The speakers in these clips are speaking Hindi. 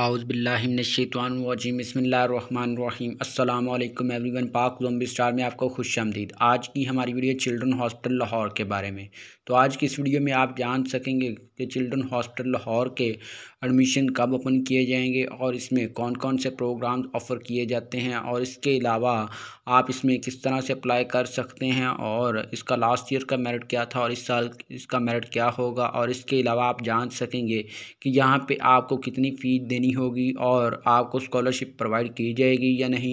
आउज़बिल्लाशैतवानवजीम बसमीम अल्लाम एवरीवन पाक जोम्बी स्टार में आपको खुश आमदीद आज की हमारी वीडियो चिल्ड्रन हॉस्पिटल लाहौर के बारे में तो आज की इस वीडियो में आप जान सकेंगे कि चिल्ड्रन हॉस्पिटल लाहौर के एडमिशन कब ओपन किए जाएंगे और इसमें कौन कौन से प्रोग्राम ऑफ़र किए जाते हैं और इसके अलावा आप इसमें किस तरह से अप्लाई कर सकते हैं और इसका लास्ट ईयर का मेरिट क्या था और इस साल इसका मेरिट क्या होगा और इसके अलावा आप जान सकेंगे कि यहाँ पर आपको कितनी फ़ीस देनी होगी और आपको स्कॉलरशिप प्रोवाइड की जाएगी या नहीं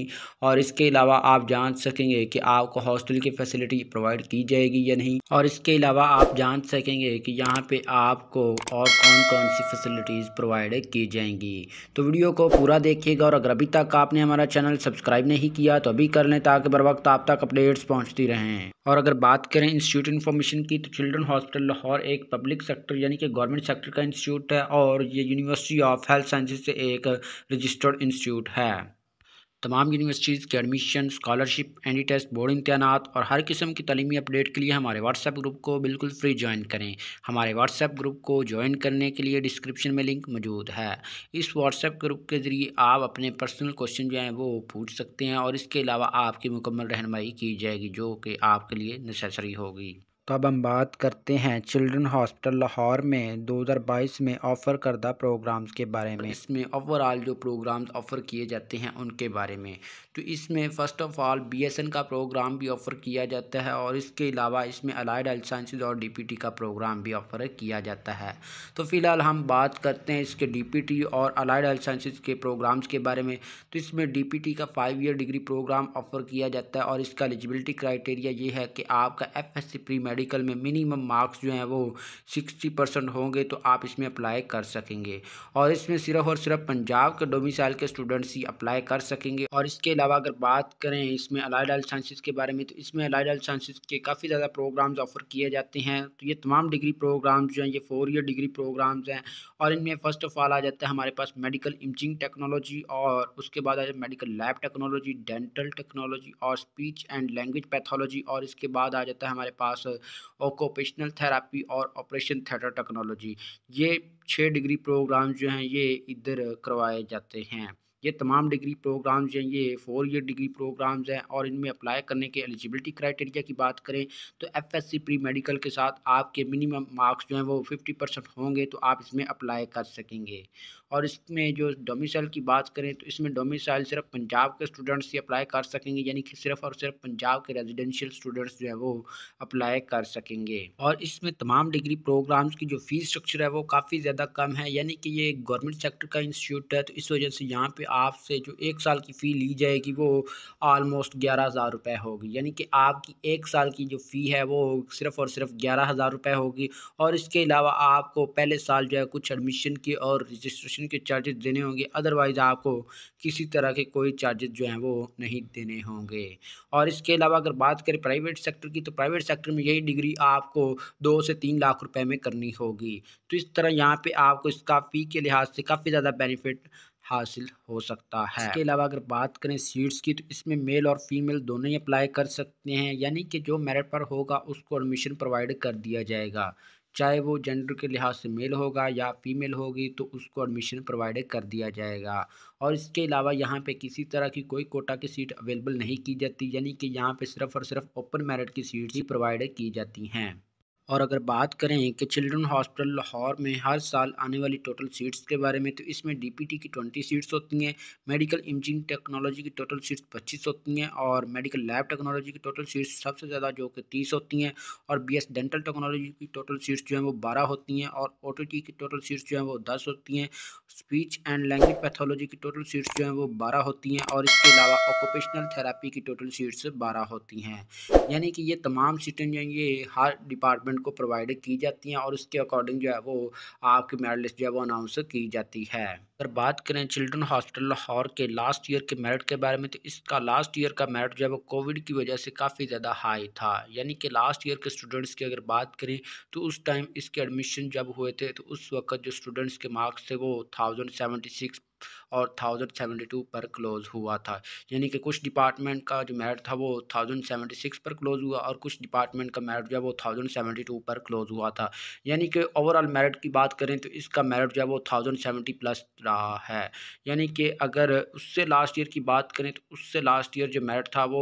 और इसके अलावा आप जान सकेंगे कि आपको हॉस्टल की फैसिलिटी प्रोवाइड की जाएगी या नहीं और इसके अलावा आप जान सकेंगे कि यहाँ पे आपको और कौन कौन सी फैसिलिटीज़ प्रोवाइड की जाएंगी तो वीडियो को पूरा देखिएगा और अगर अभी तक आपने हमारा चैनल सब्सक्राइब नहीं किया तो अभी कर लें ताकि बर वक्त आप तक अपडेट्स पहुँचती रहें और अगर बात करें इंस्टीट्यूट इन्फॉर्मेशन की तो चिल्ड्रन हॉस्पिटल लाहौर एक पब्लिक सेक्टर यानी कि गवर्नमेंट सेक्टर का इंस्टीट्यूट है और ये यूनिवर्सिटी ऑफ हेल्थ साइंसिस से एक रजिस्टर्ड इंस्टीट्यूट है तमाम यूनिवर्सिटीज़ के admission scholarship entry test board इम्तहानात और हर किस्म की तलीमी अपडेट के लिए हमारे व्हाट्सएप ग्रुप को बिल्कुल फ्री ज्वाइन करें हमारे व्हाट्सएप ग्रुप को ज्वाइन करने के लिए डिस्क्रिप्शन में लिंक मौजूद है इस व्हाट्सएप ग्रुप के ज़रिए आप अपने पर्सनल क्वेश्चन जो हैं वो पूछ सकते हैं और इसके अलावा आपकी मुकम्मल रहनमाई की जाएगी जो कि आपके लिए नेसेसरी होगी तो अब हम बात करते हैं चिल्ड्रन हॉस्पिटल लाहौर में 2022 में ऑफ़र करदा प्रोग्राम्स के बारे में इसमें ओवरऑल जो प्रोग्राम्स ऑफ़र किए जाते हैं उनके बारे में तो इसमें फ़र्स्ट ऑफ़ ऑल बीएसएन का प्रोग्राम भी ऑफ़र किया जाता है और इसके अलावा इसमें अलाइड हेल्थ साइंसेज और डी का प्रोग्राम भी ऑफ़र किया जाता है तो फ़िलहाल हम बात करते हैं इसके डी और अलाइड हेल्थ साइंसेज के प्रोग्राम्स के बारे में तो इसमें डी का five year degree program offer किया जाता है और इसका एलिजिबिलिटी क्राइटेरिया ये है कि आपका F S C pre medical में मिनिमम मार्क्स जो हैं वो सिक्सटी परसेंट होंगे तो आप इसमें अप्लाई कर सकेंगे और इसमें सिर्फ और सिर्फ पंजाब के डोमिसाइल के स्टूडेंट्स ही अप्लाई कर सकेंगे और इसके अलावा अगर बात करें इसमें अलाइड एल साइंसिस के बारे में तो इसमें अलाइड एल साइंसिस के काफ़ी ज़्यादा प्रोग्राम्स ऑफर किए जाते हैं तो ये तमाम डिग्री प्रोग्राम्स जो हैं ये फोर ईयर डिग्री प्रोग्राम्स हैं और इनमें फ़र्स्ट ऑफ ऑल आ जाता है हमारे पास मेडिकल इमजिंग टेक्नोलॉजी और उसके बाद आ जाए medical lab technology dental technology और स्पीच एंड लैंग्वेज पैथोलॉजी और इसके बाद आ जाता है हमारे पास ऑक्यूपेशनल थेरापी और ऑपरेशन थिएटर टेक्नोलॉजी ये छः डिग्री प्रोग्राम जो हैं ये इधर करवाए जाते हैं ये तमाम डिग्री प्रोग्राम्स हैं ये फोर ईयर डिग्री प्रोग्राम्स हैं और इनमें अप्लाई करने के एलिजिबिलिटी क्राइटेरिया की बात करें तो F S C pre medical के साथ आपके मिनिमम मार्क्स जो हैं वो फिफ्टी परसेंट होंगे तो आप इसमें अप्लाई कर सकेंगे और इसमें जो डोमिसाइल की बात करें तो इसमें डोमिसाइल सिर्फ पंजाब के स्टूडेंट्स ही अप्लाई कर सकेंगे यानी कि सिर्फ और सिर्फ पंजाब के रेजिडेंशियल स्टूडेंट्स जो हैं वो अप्लाई कर सकेंगे और इसमें तमाम डिग्री प्रोग्राम्स की जो फीस स्ट्रक्चर है वो काफ़ी ज़्यादा कम है यानी कि ये गवर्नमेंट सेक्टर का इंस्टीट्यूट है तो इस वजह से यहाँ पर आपसे जो एक साल की फ़ी ली जाएगी वो आलमोस्ट ग्यारह हज़ार रुपये होगी यानी कि आपकी एक साल की जो फ़ी है वो सिर्फ़ और सिर्फ ग्यारह हज़ार रुपये होगी और इसके अलावा आपको पहले साल जो है कुछ एडमिशन के और रजिस्ट्रेशन के चार्जेस देने होंगे अदरवाइज़ आपको किसी तरह के कोई चार्जेस जो हैं वो नहीं देने होंगे और इसके अलावा अगर बात करें प्राइवेट सेक्टर की तो प्राइवेट सेक्टर में यही डिग्री आपको दो से तीन लाख रुपए में करनी होगी तो इस तरह यहाँ पे आपको इसका फ़ी के लिहाज से काफ़ी ज़्यादा बेनिफिट हासिल हो सकता है इसके अलावा अगर बात करें सीट्स की तो इसमें मेल और फीमेल दोनों ही अप्लाई कर सकते हैं यानी कि जो मेरिट पर होगा उसको एडमिशन प्रोवाइड कर दिया जाएगा चाहे वो जेंडर के लिहाज से मेल होगा या फीमेल होगी तो उसको एडमिशन प्रोवाइड कर दिया जाएगा और इसके अलावा यहाँ पे किसी तरह की कोई कोटा की सीट अवेलेबल नहीं की जाती यानी कि यहाँ पे सिर्फ और सिर्फ ओपन मेरिट की सीट ही प्रोवाइड की जाती हैं और अगर बात करें कि चिल्ड्रन हॉस्पिटल लाहौर में हर साल आने वाली टोटल सीट्स के बारे में तो इसमें डीपीटी की ट्वेंटी सीट्स होती हैं मेडिकल इमेजिंग टेक्नोलॉजी की टोटल सीट्स पच्चीस होती हैं और मेडिकल लैब टेक्नोलॉजी की टोटल सीट्स सबसे ज़्यादा जो कि तीस होती हैं और बी डेंटल टेक्नोलॉजी की टोटल सीट्स जो हैं वो बारह होती हैं और ओ की टोटल सीट्स जो हैं वो दस होती हैं स्पीच एंड लैंग्वेज पैथोलॉजी की टोटल सीट्स जो हैं वो बारह होती हैं और इसके अलावा ऑक्यूपेशनल थेरापी की टोटल सीट्स बारह होती हैं यानी कि ये तमाम सीटें जो हैं ये हर डिपार्टमेंट गवर्नमेंट को प्रोवाइड की जाती हैं और उसके अकॉर्डिंग जो है वो आपकी मेरिट लिस्ट जो है वो अनाउंस की जाती है अगर बात करें चिल्ड्रन हॉस्पिटल लाहौर के लास्ट ईयर के मेरिट के बारे में तो इसका लास्ट ईयर का मेरिट जो है वो कोविड की वजह से काफ़ी ज़्यादा हाई था यानी कि लास्ट ईयर के स्टूडेंट्स की अगर बात करें तो उस टाइम इसके एडमिशन जब हुए थे तो उस वक्त जो स्टूडेंट्स के मार्क्स थे वो थाउजेंड और थाउजेंड सेवेंटी टू पर क्लोज़ हुआ था यानी कि कुछ डिपार्टमेंट का जो मेरिट था वो थाउजेंड सेवेंटी सिक्स पर क्लोज़ हुआ और कुछ डिपार्टमेंट का मेरिट जो है वो थाउजेंड सेवेंटी टू पर क्लोज़ हुआ था यानी कि ओवरऑल मेरिट की बात करें तो इसका मेरिट जो है वो थाउजेंड सेवेंटी प्लस रहा है यानी कि अगर उससे लास्ट ईयर की बात करें तो उससे लास्ट ईयर जो मेरिट था वो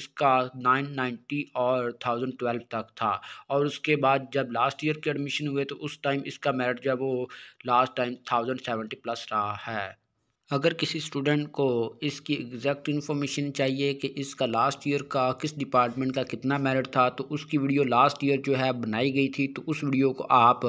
इसका नाइन नाइन्टी और थाउजेंड ट्वेल्व तक था और उसके बाद जब लास्ट ईयर के एडमिशन हुए तो उस टाइम इसका मेरिट जो है वो last time thousand seventy plus रहा है अगर किसी स्टूडेंट को इसकी एग्जैक्ट इन्फॉर्मेशन चाहिए कि इसका लास्ट ईयर का किस डिपार्टमेंट का कितना मेरिट था तो उसकी वीडियो लास्ट ईयर जो है बनाई गई थी तो उस वीडियो को आप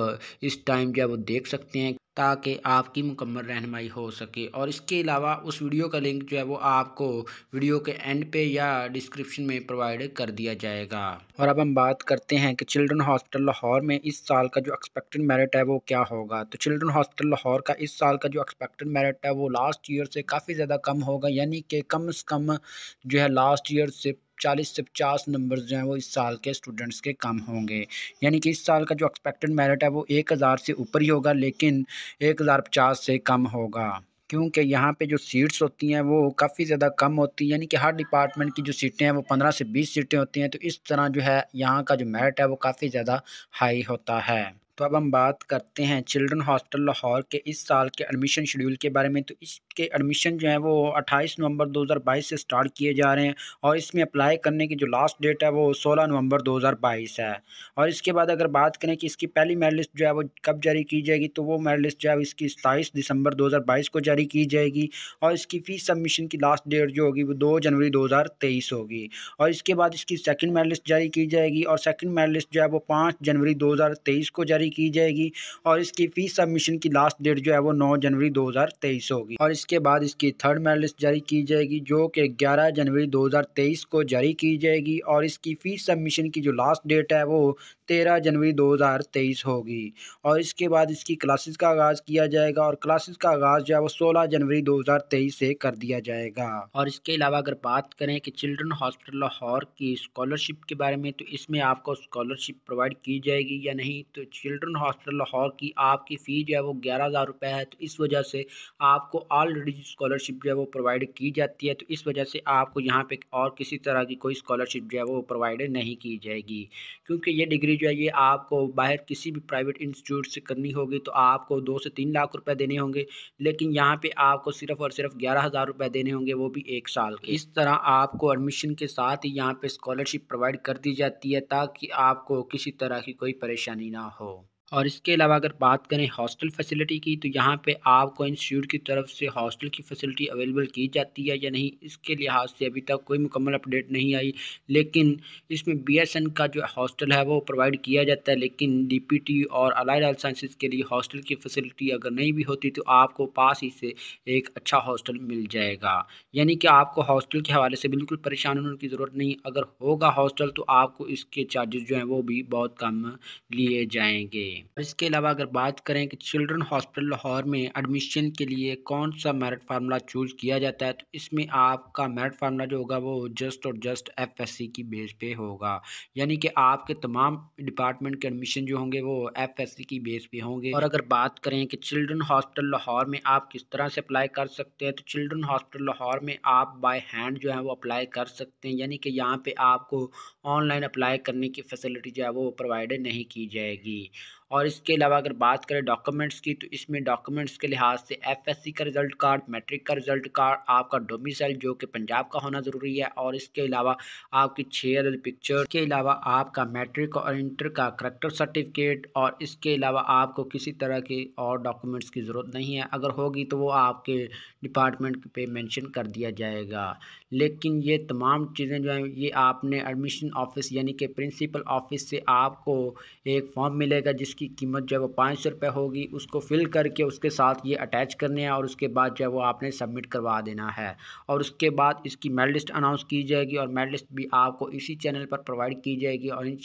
इस टाइम जो है वो देख सकते हैं ताकि आपकी मुकम्मल रहनमाई हो सके और इसके अलावा उस वीडियो का लिंक जो है वो आपको वीडियो के एंड पे या डिस्क्रिप्शन में प्रोवाइड कर दिया जाएगा और अब हम बात करते हैं कि चिल्ड्रन हॉस्पिटल लाहौर में इस साल का जो एक्सपेक्टेड मेरिट है वो क्या होगा तो चिल्ड्रन हॉस्पिटल लाहौर का इस साल का जो एक्सपेक्टेड मेरिट है वो लास्ट ईयर से काफ़ी ज़्यादा कम होगा यानी कि कम अज़ कम जो है लास्ट ईयर से चालीस से पचास नंबर जो हैं वो इस साल के स्टूडेंट्स के कम होंगे यानी कि इस साल का जो एक्सपेक्टेड मेरिट है वो एक हज़ार से ऊपर ही होगा लेकिन एक हज़ार पचास से कम होगा क्योंकि यहाँ पे जो सीट्स होती हैं वो काफ़ी ज़्यादा कम होती हैं यानी कि हर डिपार्टमेंट की जो सीटें हैं वो पंद्रह से बीस सीटें होती हैं तो इस तरह जो है यहाँ का जो मेरिट है वो काफ़ी ज़्यादा हाई होता है तो अब हम बात करते हैं चिल्ड्रन हॉस्टल लाहौर के इस साल के एडमिशन शेड्यूल के बारे में तो इसके एडमिशन जो है वो 28 नवंबर 2022 से स्टार्ट किए जा रहे हैं और इसमें अप्लाई करने की जो लास्ट डेट है वो 16 नवंबर 2022 है और इसके बाद अगर बात करें कि इसकी पहली मेरिट लिस्ट जो है वो कब जारी की जाएगी तो वो मेरिट लिस्ट जो है इसकी सताईस दिसंबर दो को जारी की जाएगी और इसकी फ़ीस सबमिशन की लास्ट डेट जो होगी वो दो जनवरी दो होगी और इसके बाद इसकी सेकेंड मेरिट लिस्ट जारी की जाएगी और सेकेंड मेरिट लिस्ट जो है वो पाँच जनवरी दो को जारी की जाएगी और इसकी फ़ीस सबमिशन की लास्ट डेट जो है वो नौ जनवरी दो होगी और इसके बाद इसकी थर्ड मेरिट लिस्ट जारी की जाएगी जो कि ग्यारह जनवरी दो को जारी की जाएगी और इसकी फ़ीस सबमिशन की जो लास्ट डेट है वो तेरह जनवरी दो हज़ार तेईस होगी और इसके बाद इसकी क्लासेस का आगाज़ किया जाएगा और क्लासेस का आगाज़ जो है वो सोलह जनवरी दो हज़ार तेईस से कर दिया जाएगा और इसके अलावा अगर बात करें कि चिल्ड्रन हॉस्पिटल लाहौर की स्कॉलरशिप के बारे में तो इसमें आपको स्कॉलरशिप प्रोवाइड की जाएगी या नहीं तो चिल्ड्रन हॉस्पिटल लाहौर की आपकी फ़ी जो है वो ग्यारह हज़ार रुपये है तो इस वजह से आपको ऑलरेडी स्कॉलरशिप जो है वो प्रोवाइड की जाती है तो इस वजह से आपको यहाँ पर और किसी तरह की कोई स्कॉलरशिप जो है वो प्रोवाइड नहीं की जाएगी क्योंकि ये डिग्री जो है ये आपको बाहर किसी भी प्राइवेट इंस्टीट्यूट से करनी होगी तो आपको दो से तीन लाख रुपए देने होंगे लेकिन यहाँ पे आपको सिर्फ और सिर्फ ग्यारह हज़ार रुपये देने होंगे वो भी एक साल के इस तरह आपको एडमिशन के साथ ही यहाँ पर स्कॉलरशिप प्रोवाइड कर दी जाती है ताकि आपको किसी तरह की कोई परेशानी ना हो और इसके अलावा अगर बात करें हॉस्टल फैसिलिटी की तो यहाँ पे आपको इंस्टीट्यूट की तरफ से हॉस्टल की फैसिलिटी अवेलेबल की जाती है या नहीं इसके लिहाज से अभी तक कोई मुकम्मल अपडेट नहीं आई लेकिन इसमें बीएसएन का जो हॉस्टल है वो प्रोवाइड किया जाता है लेकिन डीपीटी और अलाइड हेल्थ साइंसिस के लिए हॉस्टल की फैसिलिटी अगर नहीं भी होती तो आपको पास ही से एक अच्छा हॉस्टल मिल जाएगा यानी कि आपको हॉस्टल के हवाले से बिल्कुल परेशान होने की ज़रूरत नहीं अगर होगा हॉस्टल तो आपको इसके चार्जेस जो हैं वो भी बहुत कम लिए जाएंगे इसके अलावा अगर बात करें कि चिल्ड्रन हॉस्पिटल लाहौर में एडमिशन के लिए कौन सा मेरिट फार्मूला चूज़ किया जाता है तो इसमें आपका मेरिट फार्मूला जो होगा वो जस्ट और जस्ट एफ एस सी की बेस पे होगा यानी कि आपके तमाम डिपार्टमेंट के एडमिशन जो होंगे वो एफ एस सी की बेस पे होंगे और अगर बात करें कि चिल्ड्रन हॉस्पिटल लाहौर में आप किस तरह से अप्लाई कर सकते हैं तो चिल्ड्रन हॉस्पिटल लाहौर में आप बाय हैंड जो है वो अप्लाई कर सकते हैं यानी कि यहाँ पे आपको ऑनलाइन अप्लाई करने की फैसिलिटी जो है वो प्रोवाइड नहीं की जाएगी और इसके अलावा अगर बात करें डॉक्यूमेंट्स की तो इसमें डॉक्यूमेंट्स के लिहाज से एफएससी का रिजल्ट कार्ड मैट्रिक का रिजल्ट कार्ड आपका डोमिसाइल जो कि पंजाब का होना ज़रूरी है और इसके अलावा आपकी छः अदर पिक्चर के अलावा आपका मैट्रिक और इंटर का करेक्टर सर्टिफिकेट और इसके अलावा आपको किसी तरह के और डॉक्यूमेंट्स की ज़रूरत नहीं है अगर होगी तो वो आपके डिपार्टमेंट पे मेंशन कर दिया जाएगा लेकिन ये तमाम चीज़ें जो हैं ये आपने एडमिशन ऑफिस यानी कि प्रिंसिपल ऑफिस से आपको एक फॉर्म मिलेगा जिसकी इसकी कीमत जो है वो पाँच सौ रुपये होगी उसको फिल करके उसके साथ ये अटैच करने हैं और उसके बाद जो है वो आपने सबमिट करवा देना है और उसके बाद इसकी मेड लिस्ट अनाउंस की जाएगी और मेड लिस्ट भी आपको इसी चैनल पर प्रोवाइड की जाएगी और इन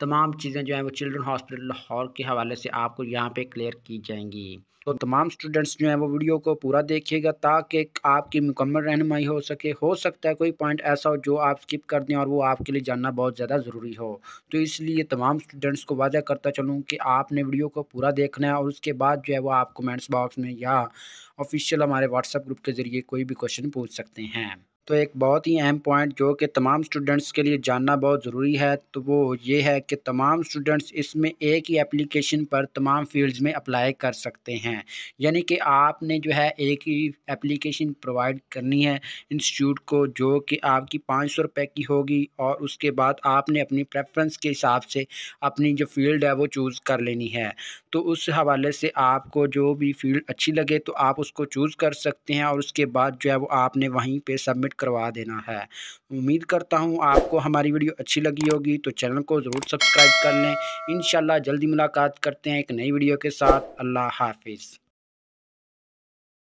तमाम चीज़ें जो हैं वो चिल्ड्रन हॉस्पिटल लाहौर के हवाले से आपको यहाँ पर क्लियर की जाएंगी तो तमाम स्टूडेंट्स जो हैं वो वीडियो को पूरा देखिएगा ताकि आपकी मुकम्मल रहनमाई हो सके हो सकता है कोई पॉइंट ऐसा हो जो आप स्किप कर दें और वो आपके लिए जानना बहुत ज़्यादा ज़रूरी हो तो इसलिए तमाम स्टूडेंट्स को वादा करता चलूँ कि आपने वीडियो को पूरा देखना है और उसके बाद जो है वो आप कमेंट्स बॉक्स में या ऑफिशियल हमारे व्हाट्सएप ग्रुप के ज़रिए कोई भी क्वेश्चन पूछ सकते हैं तो एक बहुत ही अहम पॉइंट जो कि तमाम स्टूडेंट्स के लिए जानना बहुत ज़रूरी है तो वो ये है कि तमाम स्टूडेंट्स इसमें एक ही एप्लीकेशन पर तमाम फील्ड्स में अप्लाई कर सकते हैं यानी कि आपने जो है एक ही एप्लीकेशन प्रोवाइड करनी है इंस्टीट्यूट को जो कि आपकी पाँच सौ रुपये की होगी और उसके बाद आपने अपनी प्रेफरेंस के हिसाब से अपनी जो फील्ड है वो चूज़ कर लेनी है तो उस हवाले से आपको जो भी फील्ड अच्छी लगे तो आप उसको चूज़ कर सकते हैं और उसके बाद जो है वो आपने वहीं पर सबमिट कम्प्लीट करवा देना है उम्मीद करता हूँ आपको हमारी वीडियो अच्छी लगी होगी तो चैनल को ज़रूर सब्सक्राइब कर लें इन जल्दी मुलाकात करते हैं एक नई वीडियो के साथ अल्लाह हाफिज़